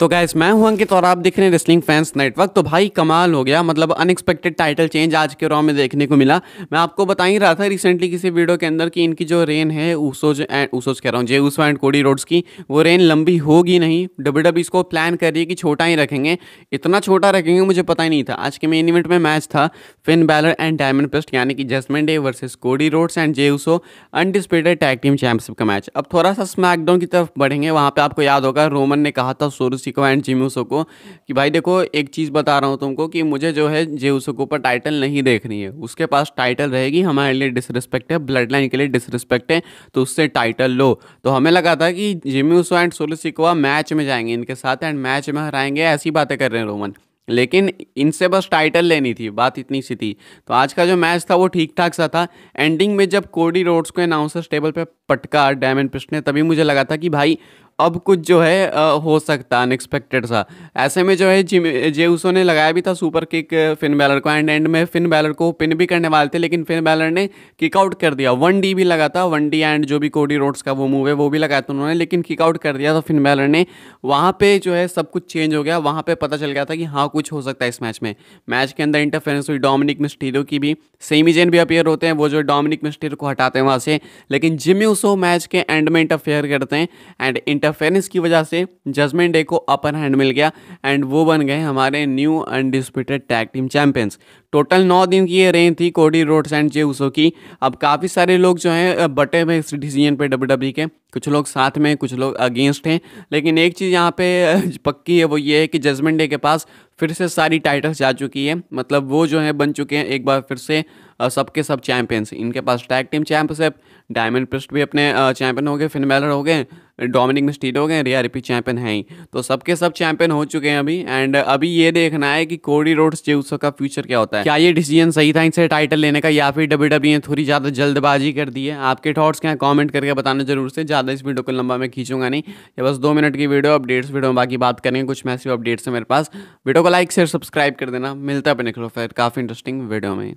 तो गैस मैं हूं अंकित और आप देख रहे हैं रेसलिंग फैंस नेटवर्क तो भाई कमाल हो गया मतलब अनएक्सपेक्टेड टाइटल चेंज आज के रॉ में देखने को मिला मैं आपको बता ही रहा था रिसेंटली किसी वीडियो के अंदर कि इनकी जो रेन है ऊसोज एंड ऊसोज कह रहा हूँ Jey Uso and Cody Rhodes की वो रेन लंबी होगी नहीं डब्ल्यू डब्ल्यू e इसको प्लान कर रही है कि छोटा ही रखेंगे इतना छोटा रखेंगे मुझे पता ही नहीं था आज के मेन इवेंट में मैच था Finn Balor and Damian Priest यानी कि judgment day versus Cody Rhodes and Jey Uso undisputed tag team championship का मैच अब थोड़ा सा स्मैकडाउन की तरफ बढ़ेंगे वहाँ पर आपको याद होगा रोमन ने कहा था शुरू उसी को एंड जिमी को कि भाई देखो एक चीज़ बता रहा हूँ तुमको कि मुझे जो है जे को पर टाइटल नहीं देखनी है उसके पास टाइटल रहेगी हमारे लिए डिसरिस्पेक्ट है ब्लड लाइन के लिए डिसरिस्पेक्ट है तो उससे टाइटल लो तो हमें लगा था कि जिम्यूसो एंड सोलो मैच में जाएंगे इनके साथ एंड मैच में हराएंगे ऐसी बातें कर रहे हैं रोमन लेकिन इनसे बस टाइटल लेनी थी बात इतनी सी थी तो आज का जो मैच था वो ठीक ठाक सा था एंडिंग में जब कोडी रोड्स को अनाउंसर्स टेबल पे पटका डायमंड पिस्ट ने तभी मुझे लगा था कि भाई अब कुछ जो है आ, हो सकता अनएक्सपेक्टेड सा ऐसे में जो है जिम जे उसो ने लगाया भी था सुपर किक फिन बैलर को एंड एंड में फिन बैलर को पिन भी करने वाले थे लेकिन फिन बैलर ने किकआउट कर दिया वन डी भी लगा था वन डी एंड जो भी कोडी रोड्स का वो मूव है वो भी लगाया था उन्होंने लेकिन किकआउट कर दिया था फिन बैलर ने वहाँ पर जो है सब कुछ चेंज हो गया वहाँ पर पता चल गया था कि हाँ कुछ हो सकता है इस मैच में मैच के अंदर इंटरफेरेंस हुई डोमिनिक मिस्टीरो की भी सेमी जेन भी अपेयर होते हैं वो जो डोमिनिक मिस्टीरो को हटाते हैं वहाँ से लेकिन जिमी उसो मैच के एंड में इंटरफेयर करते हैं एंड इंटर इंटरफेरेंस की वजह से जजमेंट डे को अपर हैंड मिल गया एंड वो बन गए हमारे new undisputed tag team champions total नौ दिन की ये रेंज थी कोडी रोड्स एंड जेउसो की अब काफ़ी सारे लोग जो हैं बटे हुए इस डिसीजन पे डब्ल्यू e के कुछ लोग साथ में कुछ लोग अगेंस्ट हैं लेकिन एक चीज़ यहाँ पे पक्की है वो ये है कि जजमेंट डे के पास फिर से सारी टाइटल्स जा चुकी है मतलब वो जो है बन चुके हैं एक बार फिर से सबके सब चैंपियंस इनके पास टैग टीम है डायमंड प्रिस्ट भी अपने चैंपियन हो गए फिनमेलर हो गए डोमिनिक मिस्टीड हो गए रिया रिपी चैंपियन हैं ही तो सबके सब चैंपियन हो चुके हैं अभी एंड अभी ये देखना है कि कोडी रोड्स जे का फ्यूचर क्या होता है सकता है क्या ये डिसीजन सही था इनसे टाइटल लेने का या फिर डब्ल्यू डब्ल्यू ने थोड़ी ज़्यादा जल्दबाजी कर दी है आपके थॉट्स क्या कॉमेंट करके बताना जरूर से ज़्यादा इस वीडियो को लंबा मैं खींचूंगा नहीं ये बस दो मिनट की वीडियो अपडेट्स वीडियो में बाकी बात करेंगे कुछ मैसिव अपडेट्स है मेरे पास वीडियो को लाइक शेयर सब्सक्राइब कर देना मिलता है अपने काफ़ी इंटरेस्टिंग वीडियो में